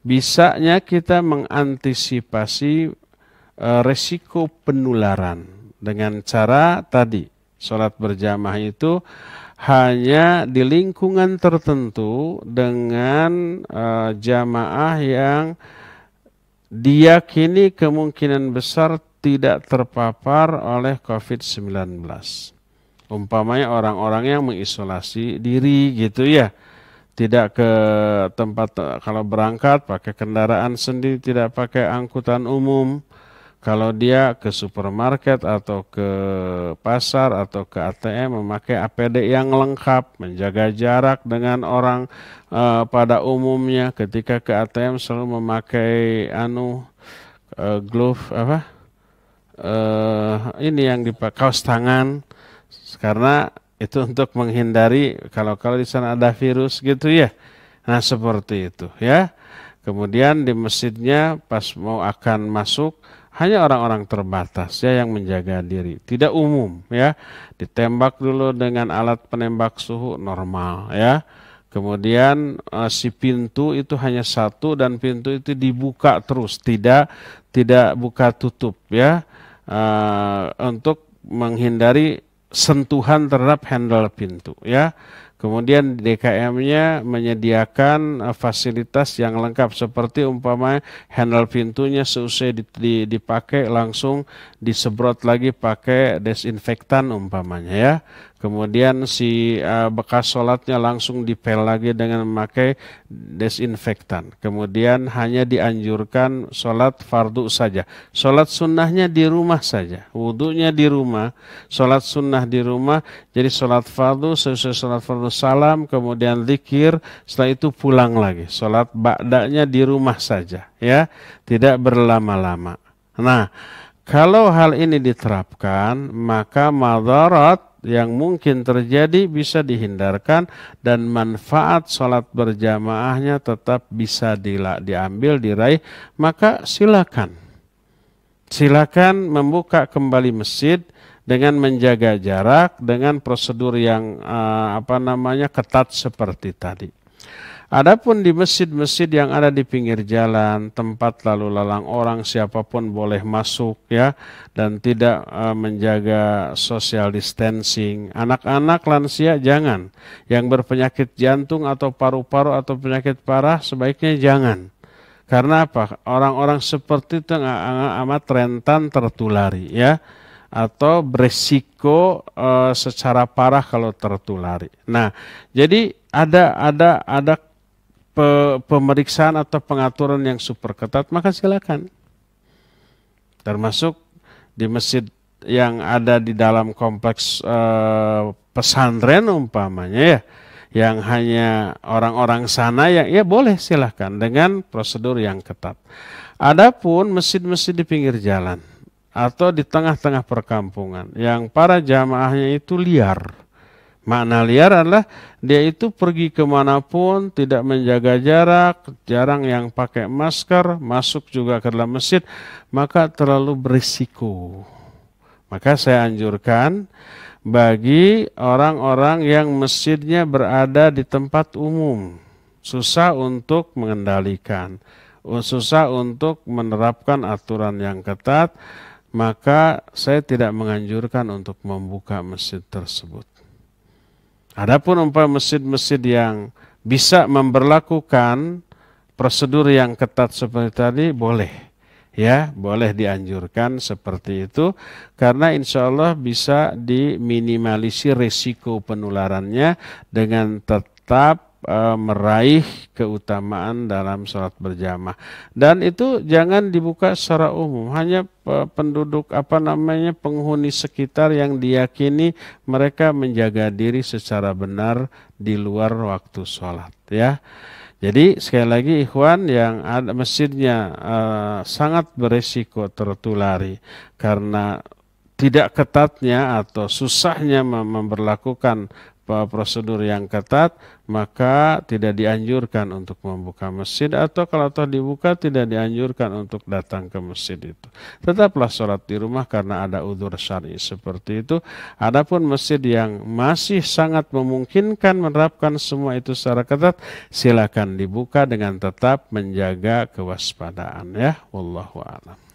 bisanya kita mengantisipasi eh, resiko penularan dengan cara tadi sholat berjamaah itu hanya di lingkungan tertentu dengan eh, jamaah yang diyakini kemungkinan besar tidak terpapar oleh COVID-19. Umpamanya orang-orang yang mengisolasi diri gitu ya tidak ke tempat eh, kalau berangkat pakai kendaraan sendiri tidak pakai angkutan umum kalau dia ke supermarket atau ke pasar atau ke ATM memakai APD yang lengkap, menjaga jarak dengan orang uh, pada umumnya ketika ke ATM selalu memakai anu uh, glove apa? Uh, ini yang dipakai kaos tangan karena itu untuk menghindari kalau-kalau di sana ada virus gitu ya. Nah seperti itu ya. Kemudian di masjidnya pas mau akan masuk hanya orang-orang terbatas ya yang menjaga diri. Tidak umum ya. Ditembak dulu dengan alat penembak suhu normal ya. Kemudian eh, si pintu itu hanya satu dan pintu itu dibuka terus, tidak tidak buka tutup ya uh, untuk menghindari sentuhan terhadap handle pintu ya Kemudian DKM-nya menyediakan eh, fasilitas yang lengkap seperti umpama handle pintunya seusai dipakai langsung disebrot lagi pakai desinfektan umpamanya ya. Kemudian si eh, bekas sholatnya langsung dipel lagi dengan memakai desinfektan. Kemudian hanya dianjurkan sholat fardu saja. Sholat sunnahnya di rumah saja. Wudhunya di rumah. Sholat sunnah di rumah. Jadi sholat fardu sesuai sholat fardu salam, kemudian zikir, setelah itu pulang lagi. Sholat ba'danya di rumah saja, ya, tidak berlama-lama. Nah, kalau hal ini diterapkan, maka madarat yang mungkin terjadi bisa dihindarkan dan manfaat sholat berjamaahnya tetap bisa diambil, diraih, maka silakan. Silakan membuka kembali masjid, dengan menjaga jarak dengan prosedur yang uh, apa namanya ketat seperti tadi. Adapun di masjid-masjid yang ada di pinggir jalan, tempat lalu lalang orang siapapun boleh masuk ya dan tidak uh, menjaga social distancing. Anak-anak lansia jangan. Yang berpenyakit jantung atau paru-paru atau penyakit parah sebaiknya jangan. Karena apa? Orang-orang seperti itu amat rentan tertulari ya atau beresiko uh, eh, secara parah kalau tertulari. Nah, jadi ada ada ada pe pemeriksaan atau pengaturan yang super ketat, maka silakan. Termasuk di masjid yang ada di dalam kompleks uh, pesantren umpamanya ya yang hanya orang-orang sana yang ya boleh silakan dengan prosedur yang ketat. Adapun masjid-masjid di pinggir jalan, atau di tengah-tengah perkampungan yang para jamaahnya itu liar. Makna liar adalah dia itu pergi kemanapun, tidak menjaga jarak, jarang yang pakai masker, masuk juga ke dalam masjid, maka terlalu berisiko. Maka saya anjurkan bagi orang-orang yang masjidnya berada di tempat umum, susah untuk mengendalikan, susah untuk menerapkan aturan yang ketat, maka saya tidak menganjurkan untuk membuka masjid tersebut. Adapun umpama masjid-masjid yang bisa memperlakukan prosedur yang ketat seperti tadi boleh ya boleh dianjurkan seperti itu karena insya Allah bisa diminimalisi risiko penularannya dengan tetap Eh, meraih keutamaan dalam sholat berjamaah dan itu jangan dibuka secara umum hanya eh, penduduk apa namanya penghuni sekitar yang diyakini mereka menjaga diri secara benar di luar waktu sholat ya jadi sekali lagi ikhwan yang ada masjidnya uh, sangat beresiko tertulari karena tidak ketatnya atau susahnya memperlakukan prosedur yang ketat, maka tidak dianjurkan untuk membuka masjid atau kalau telah dibuka tidak dianjurkan untuk datang ke masjid itu. Tetaplah sholat di rumah karena ada udur syari seperti itu. Adapun masjid yang masih sangat memungkinkan menerapkan semua itu secara ketat, silakan dibuka dengan tetap menjaga kewaspadaan ya. Wallahu a'lam.